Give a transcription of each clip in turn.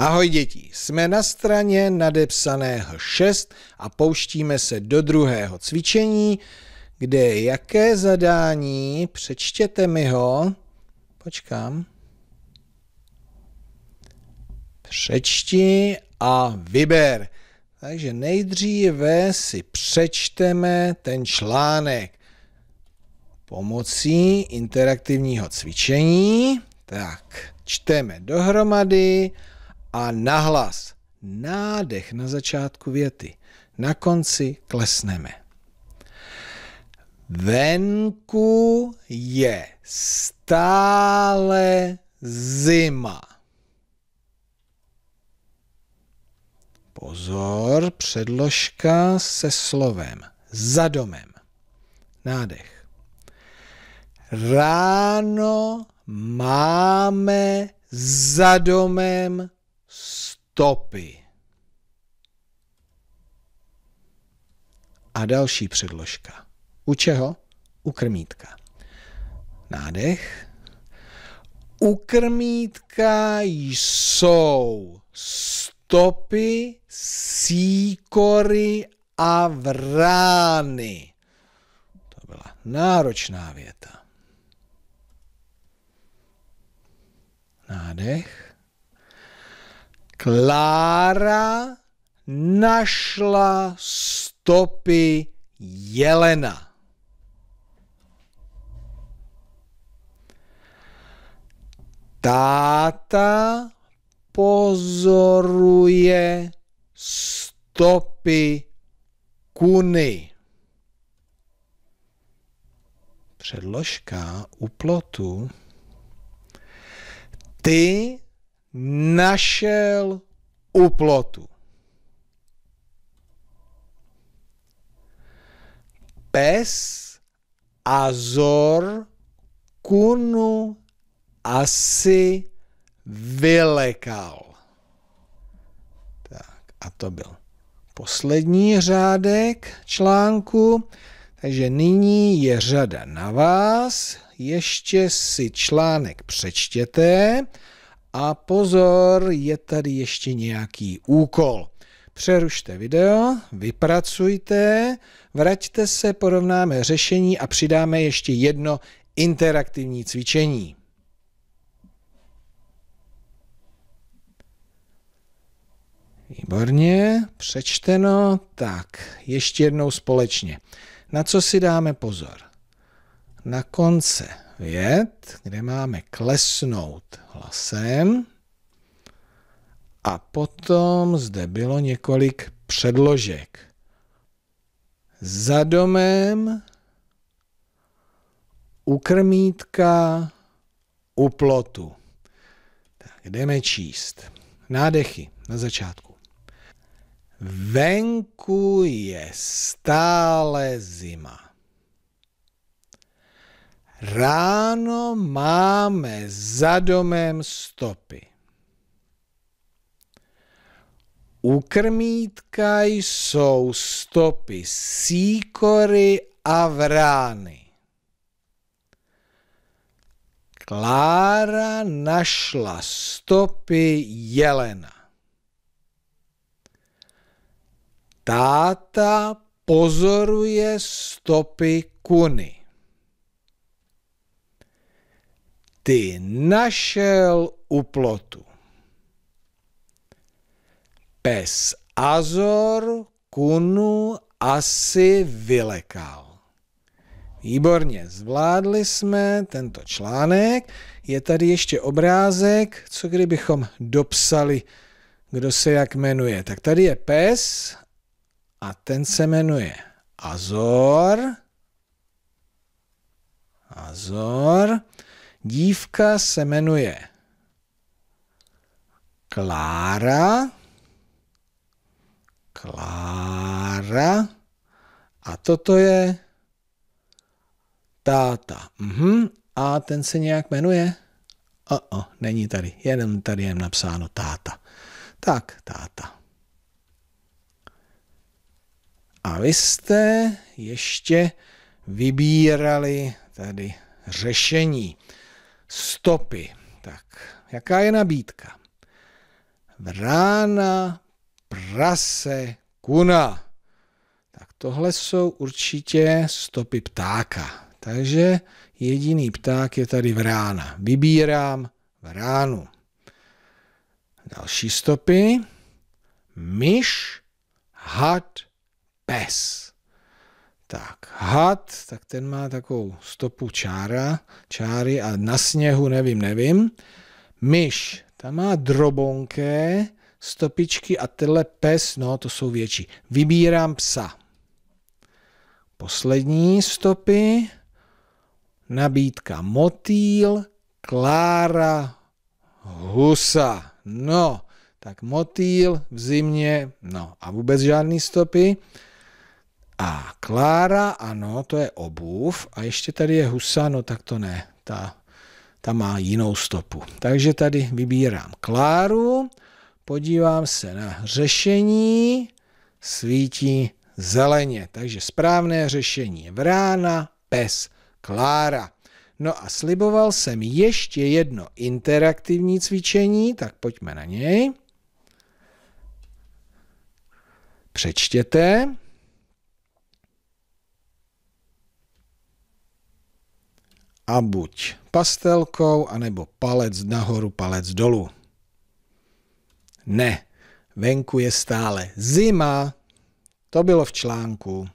Ahoj děti, jsme na straně nadepsaného 6 a pouštíme se do druhého cvičení, kde jaké zadání, přečtěte mi ho, počkám, přečti a vyber. Takže nejdříve si přečteme ten článek pomocí interaktivního cvičení. Tak, čteme dohromady a nahlas. Nádech na začátku věty. Na konci klesneme. Venku je stále zima. Pozor, předložka se slovem za domem. Nádech. Ráno máme za domem stopy. A další předložka. U čeho? U krmítka. Nádech. U krmítka jsou stopy, síkory a vrány. To byla náročná věta. Nádech. Klára našla stopy jelena. Táta pozoruje stopy kuny. Předložka u plotu. Ty našel plotu. Pes Azor kunu asi vylekal. Tak a to byl poslední řádek článku. Takže nyní je řada na vás. Ještě si článek přečtěte. A pozor, je tady ještě nějaký úkol. Přerušte video, vypracujte, vraťte se, porovnáme řešení a přidáme ještě jedno interaktivní cvičení. Výborně, přečteno. Tak, ještě jednou společně. Na co si dáme pozor? na konce vět, kde máme klesnout hlasem a potom zde bylo několik předložek. Za domem, u krmítka, u plotu. Tak jdeme číst. Nádechy na začátku. Venku je stále zima. Ráno máme za domem stopy. U krmítka jsou stopy síkory a vrány. Klára našla stopy jelena. Táta pozoruje stopy kuny. ty našel u plotu. Pes Azor kunu asi vylekal. Výborně, zvládli jsme tento článek. Je tady ještě obrázek, co kdybychom dopsali, kdo se jak jmenuje. Tak tady je pes a ten se jmenuje Azor. Azor. Dívka se jmenuje Klára. Klára. A toto je táta. Mhm. A ten se nějak jmenuje? O, oh, není tady. Jenom tady je napsáno táta. Tak, táta. A vy jste ještě vybírali tady řešení stopy. Tak, jaká je nabídka? Vrána, prase, kuna. Tak tohle jsou určitě stopy ptáka. Takže jediný pták je tady vrána. Vybírám vránu. Další stopy. Myš, had, pes. Tak, had, tak ten má takovou stopu čára, čáry a na sněhu nevím, nevím. Myš, ta má drobonké stopičky a tyhle pes, no to jsou větší. Vybírám psa. Poslední stopy, nabídka motýl, Klára Husa. No, tak motýl v zimě, no a vůbec žádný stopy. A Klára, ano, to je obuv. A ještě tady je husa, no tak to ne, ta, ta má jinou stopu. Takže tady vybírám Kláru, podívám se na řešení, svítí zeleně. Takže správné řešení vrána, pes, Klára. No a sliboval jsem ještě jedno interaktivní cvičení, tak pojďme na něj. Přečtěte. a buď pastelkou, anebo palec nahoru, palec dolů. Ne, venku je stále zima. To bylo v článku.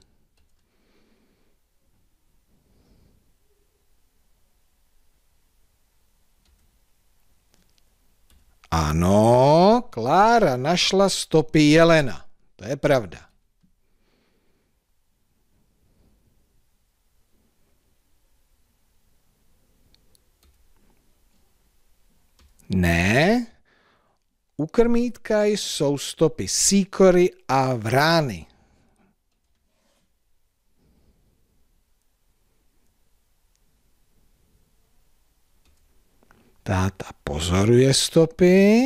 Ano, Klára našla stopy jelena. To je pravda. Ne, u krmítka jsou stopy síkory a vrány. Táta pozoruje stopy,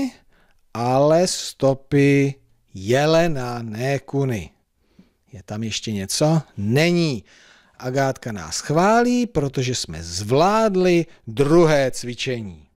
ale stopy jelena, ne kuny. Je tam ještě něco? Není. Agátka nás chválí, protože jsme zvládli druhé cvičení.